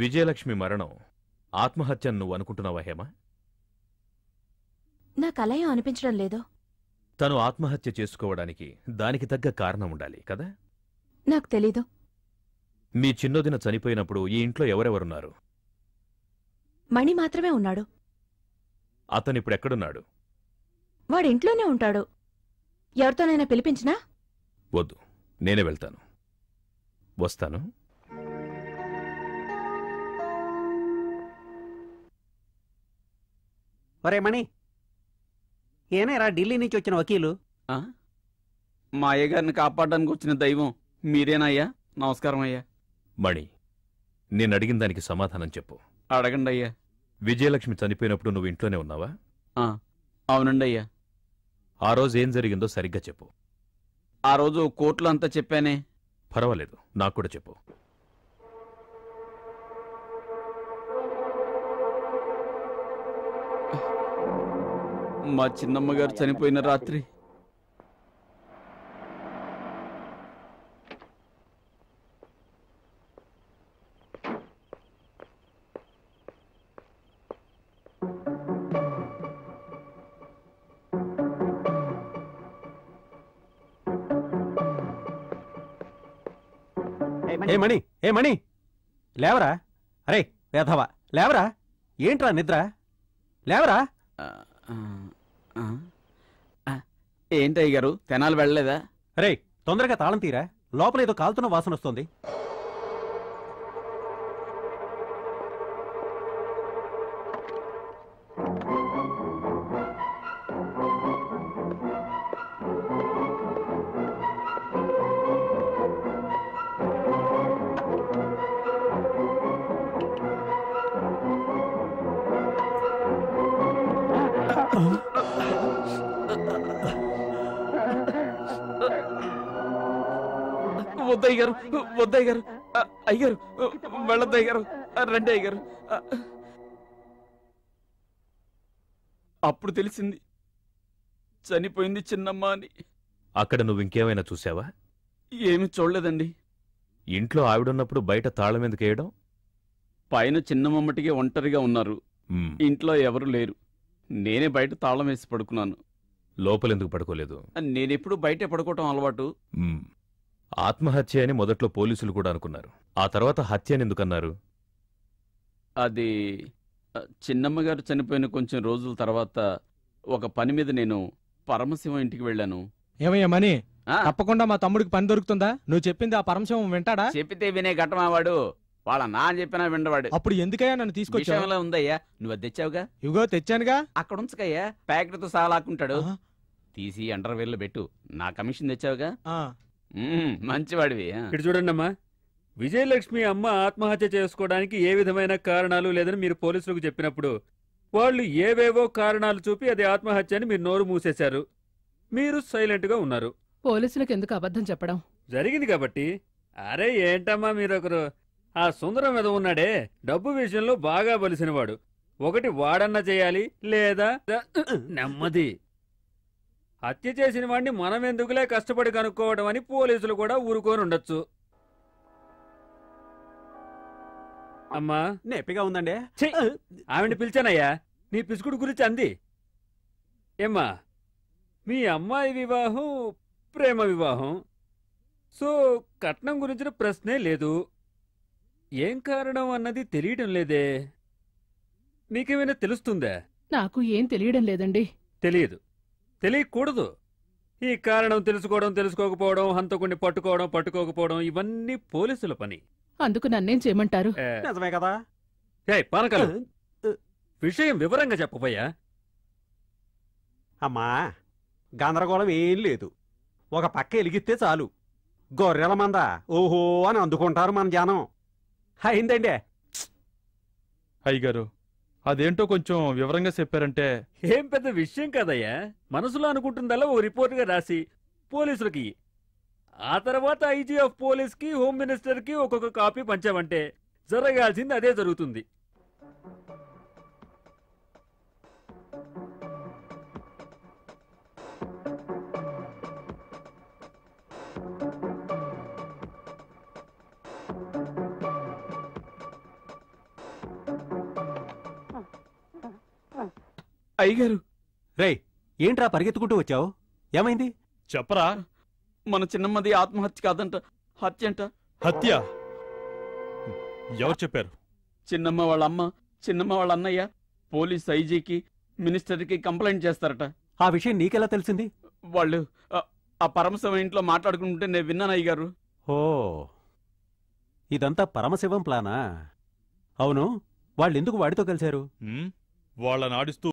విజయలక్ష్మి మరణం ఆత్మహత్యను నువ్వు అనుకుంటున్నావా హేమ నా కలయం అనిపించడం లేదో తను ఆత్మహత్య చేసుకోవడానికి దానికి తగ్గ కారణం ఉండాలి కదా నాకు తెలీదు మీ చిన్నదిన చనిపోయినప్పుడు ఈ ఇంట్లో ఎవరెవరున్నారు మణి మాత్రమే ఉన్నాడు అతనిప్పుడు ఎక్కడున్నాడు ఉంటాడు ఎవరితోనైనా పిలిపించినా వద్దు నేనే వెళ్తాను వస్తాను ఒరే మణి ఏనేరా ఢిల్లీ నుంచి వచ్చిన వకీలు మా అయ్యగారిని కాపాడడానికి వచ్చిన దైవం మీరేనయ్యా నమస్కారం అయ్యా మణి నేను అడిగిన దానికి సమాధానం చెప్పు అడగండి అయ్యా విజయలక్ష్మి చనిపోయినప్పుడు నువ్వు ఇంట్లోనే ఉన్నావా అవునండి అయ్యా ఆ రోజు ఏం జరిగిందో సరిగ్గా చెప్పు ఆ రోజు కోర్టులో అంతా చెప్పానే పర్వాలేదు నాకు కూడా చెప్పు మా చిన్నమ్మ గారు చనిపోయిన రాత్రి ఏ మణి ఏ మణి లేవరా అరే వేధవా లేవరా ఏంట్రా నిద్ర లేవరా ఏంటి గారు తెనాలు వెళ్ళలేదా రే తొందరగా తాళం తీరా లోపల ఏదో కాలుతున్న వాసన వస్తుంది Oh. వద్దయ్య గారు వద్దయ్య గారు అయ్యారు వెళ్ళొద్దయ్య గారు రండి అయ్యారు అప్పుడు తెలిసింది చనిపోయింది చిన్నమ్మ అని అక్కడ నువ్వు ఇంకేమైనా చూసావా ఏమి చూడలేదండి ఇంట్లో ఆవిడున్నప్పుడు బయట తాళం ఎందుకు వేయడం పైన చిన్నమ్మటికి ఒంటరిగా ఉన్నారు ఇంట్లో ఎవరు లేరు నేనే బయట తాళం వేసి పడుకున్నాను లోపలెందుకు పడుకోలేదు నేనెప్పుడు బయటే పడుకోవటం అలవాటు ఆత్మహత్య అని మొదట్లో పోలీసులు కూడా అనుకున్నారు ఆ తర్వాత హత్య అని ఎందుకన్నారు అది చిన్నమ్మగారు చనిపోయిన కొంచెం రోజుల తర్వాత ఒక పని మీద నేను పరమశివం ఇంటికి వెళ్ళాను ఏమయ్యమని తప్పకుండా మా తమ్ముడికి పని దొరుకుతుందా నువ్వు చెప్పింది ఆ పరమశివం వింటాడా చెప్పితే వినే వాడు వాళ్ళ నా చెప్పినా వినవాడు అప్పుడు ఎందుకయ్యా నన్ను తీసుకొచ్చా ఉందయ్యా నువ్వు అది తెచ్చావుగా ఇగో తెచ్చానుగా అక్కడ ఉంచుకయ్యా ప్యాకెట్తో సహా లాక్కుంటాడు తీసి అండర్వేర్లో పెట్టు నా కమిషన్ తెచ్చావుగా మంచివాడివి ఇటు చూడండమ్మా విజయలక్ష్మి అమ్మ ఆత్మహత్య చేసుకోవడానికి ఏ విధమైన కారణాలు లేదని మీరు పోలీసులకు చెప్పినప్పుడు వాళ్ళు ఏవేవో కారణాలు చూపి అది ఆత్మహత్య అని మీరు నోరు మూసేశారు మీరు సైలెంట్గా ఉన్నారు పోలీసులకు ఎందుకు అబద్ధం చెప్పడం జరిగింది కాబట్టి అరే ఏంటమ్మా మీరొకరు ఆ సుందరం మీద ఉన్నాడే డబ్బు విషయంలో బాగా బలిసినవాడు ఒకటి వాడన్నా చేయాలి లేదా నెమ్మది హత్య చేసిన వాణ్ణి మనం ఎందుకులే కష్టపడి కనుక్కోవడం అని పోలీసులు కూడా ఉండొచ్చు అమ్మా నేపిగా ఉందండి ఆవిడ పిలిచానయ్యా నీ పిసుకుడు గురించి అంది ఏమ్మా మీ అమ్మాయి వివాహం ప్రేమ వివాహం సో కట్నం గురించిన ప్రశ్నే లేదు ఏం కారణం అన్నది తెలియడం లేదే నీకేమైనా తెలుస్తుందా నాకు ఏం తెలియడం లేదండి తెలియదు తెలియకూడదు ఈ కారణం తెలుసుకోవడం తెలుసుకోకపోవడం హంతకుణ్ణి పట్టుకోవడం పట్టుకోకపోవడం ఇవన్నీ పోలీసుల పని అందుకు నన్నేం చేయమంటారు నిజమే కదా విషయం వివరంగా చెప్పబోయా అమ్మా గందరగోళం ఏం లేదు ఒక పక్క ఎలిగిస్తే చాలు గొర్రెల మంద ఓహో అని అందుకుంటారు మన జానం అయిందండి అయ్యగారు అదేంటో కొంచెం వివరంగా చెప్పారంటే ఏం పెద్ద విషయం కదయ్యా మనసులో అనుకుంటుందల్లా ఓ రిపోర్ట్గా రాసి పోలీసులకి ఆ తర్వాత ఐజీ ఆఫ్ పోలీస్కి హోమ్ మినిస్టర్కి ఒక్కొక్క కాపీ పంచామంటే జరగాల్సింది అదే జరుగుతుంది అయ్యగారు రేయ్ ఏంట్రా పరిగెత్తుకుంటూ వచ్చావు ఏమైంది చెప్పరా మన చిన్నమ్మది ఆత్మహత్య కాదంట హత్య అంట హత్య ఎవరు చెప్పారు చిన్నమ్మ వాళ్ళ అమ్మ చిన్నమ్మ వాళ్ళ అన్నయ్య పోలీస్ ఐజీకి మినిస్టర్కి కంప్లైంట్ చేస్తారట ఆ విషయం నీకెలా తెలిసింది వాళ్ళు ఆ- పరమశివ ఇంట్లో మాట్లాడుకుంటుంటే నేను విన్నాను అయ్యగారు ఓ ఇదంతా పరమశివం ప్లానా అవును వాళ్ళెందుకు వాడితో కలిశారు వాళ్ళ నాడుస్తూ